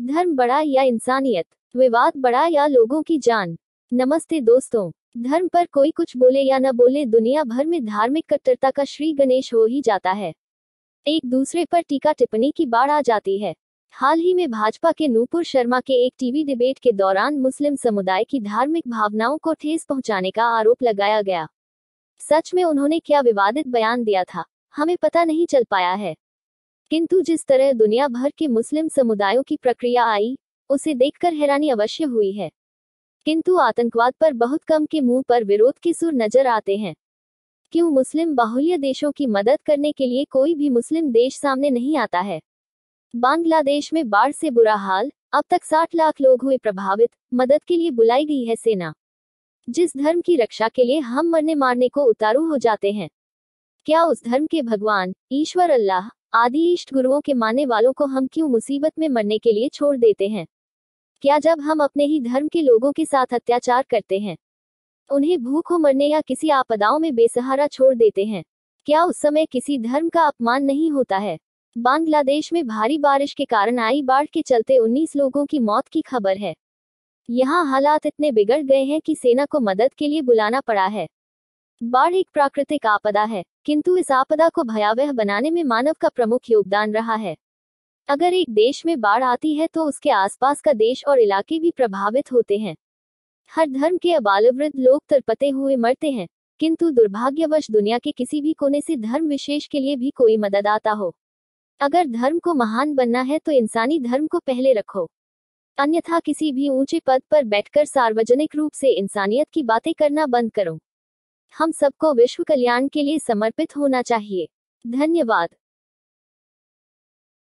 धर्म बड़ा या इंसानियत विवाद बड़ा या लोगों की जान नमस्ते दोस्तों धर्म पर कोई कुछ बोले या न बोले दुनिया भर में धार्मिक कट्टरता का श्री गणेश हो ही जाता है एक दूसरे पर टीका टिप्पणी की बाढ़ आ जाती है हाल ही में भाजपा के नूपुर शर्मा के एक टीवी डिबेट के दौरान मुस्लिम समुदाय की धार्मिक भावनाओं को ठेस पहुंचाने का आरोप लगाया गया सच में उन्होंने क्या विवादित बयान दिया था हमें पता नहीं चल पाया है किंतु जिस तरह दुनिया भर के मुस्लिम समुदायों की प्रक्रिया आई उसे देखकर हैरानी अवश्य हुई है किंतु आतंकवाद पर बहुत कम के मुंह पर विरोध के सुर नजर आते हैं क्यों मुस्लिम बाहुल्य देशों की मदद करने के लिए कोई भी मुस्लिम देश सामने नहीं आता है बांग्लादेश में बाढ़ से बुरा हाल अब तक 60 लाख लोग हुए प्रभावित मदद के लिए बुलाई गई है सेना जिस धर्म की रक्षा के लिए हम मरने मारने को उतारू हो जाते हैं क्या उस धर्म के भगवान ईश्वर अल्लाह आदि इष्ट गुरुओं के मानने वालों को हम क्यों मुसीबत में मरने के लिए छोड़ देते हैं क्या जब हम अपने ही धर्म के लोगों के साथ अत्याचार करते हैं उन्हें भूखों मरने या किसी आपदाओं में बेसहारा छोड़ देते हैं क्या उस समय किसी धर्म का अपमान नहीं होता है बांग्लादेश में भारी बारिश के कारण आई बाढ़ के चलते 19 लोगों की मौत की खबर है यहाँ हालात इतने बिगड़ गए हैं कि सेना को मदद के लिए बुलाना पड़ा है बाढ़ एक प्राकृतिक आपदा है किंतु इस आपदा को भयावह बनाने में मानव का प्रमुख योगदान रहा है अगर एक देश में बाढ़ आती है तो उसके आसपास का देश और इलाके भी प्रभावित होते हैं हर धर्म के अबालवृद्ध लोग तरपते हुए मरते हैं किंतु दुर्भाग्यवश दुनिया के किसी भी कोने से धर्म विशेष के लिए भी कोई मदद आता हो अगर धर्म को महान बनना है तो इंसानी धर्म को पहले रखो अन्यथा किसी भी ऊंचे पद पर बैठकर सार्वजनिक रूप से इंसानियत की बातें करना बंद करो हम सबको विश्व कल्याण के लिए समर्पित होना चाहिए धन्यवाद